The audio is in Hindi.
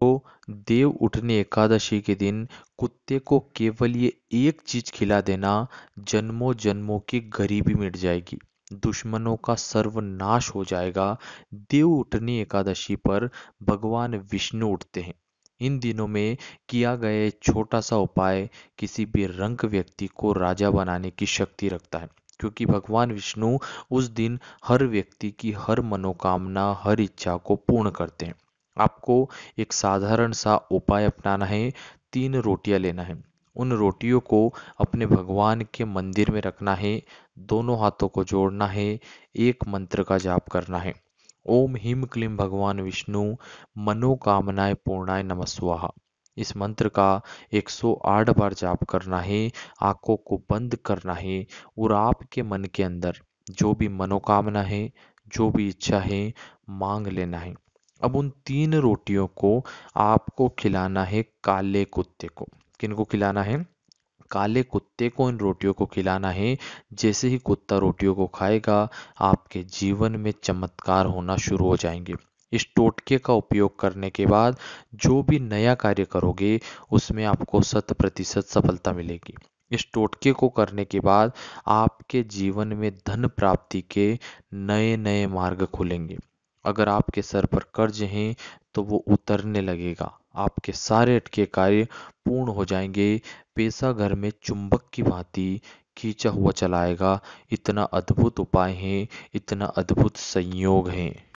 तो देव उठने एकादशी के दिन कुत्ते को केवल ये एक चीज खिला देना जन्मों जन्मों की गरीबी मिट जाएगी दुश्मनों का सर्वनाश हो जाएगा देव उठनी एकादशी पर भगवान विष्णु उठते हैं इन दिनों में किया गया छोटा सा उपाय किसी भी रंग व्यक्ति को राजा बनाने की शक्ति रखता है क्योंकि भगवान विष्णु उस दिन हर व्यक्ति की हर मनोकामना हर इच्छा को पूर्ण करते हैं आपको एक साधारण सा उपाय अपनाना है तीन रोटियां लेना है उन रोटियों को अपने भगवान के मंदिर में रखना है दोनों हाथों को जोड़ना है एक मंत्र का जाप करना है ओम हिम क्लीम भगवान विष्णु मनोकामनाएं पूर्णाय नमस्वाहा इस मंत्र का 108 बार जाप करना है आंखों को बंद करना है और आपके मन के अंदर जो भी मनोकामना है जो भी इच्छा है मांग लेना है अब उन तीन रोटियों को आपको खिलाना है काले कुत्ते को किनको खिलाना है काले कुत्ते को इन रोटियों को खिलाना है जैसे ही कुत्ता रोटियों को खाएगा आपके जीवन में चमत्कार होना शुरू हो जाएंगे इस टोटके का उपयोग करने के बाद जो भी नया कार्य करोगे उसमें आपको शत प्रतिशत सफलता मिलेगी इस टोटके को करने के बाद आपके जीवन में धन प्राप्ति के नए नए मार्ग खुलेंगे अगर आपके सर पर कर्ज हैं तो वो उतरने लगेगा आपके सारे अटके कार्य पूर्ण हो जाएंगे पैसा घर में चुंबक की भांति खींचा हुआ चलाएगा इतना अद्भुत उपाय है इतना अद्भुत संयोग है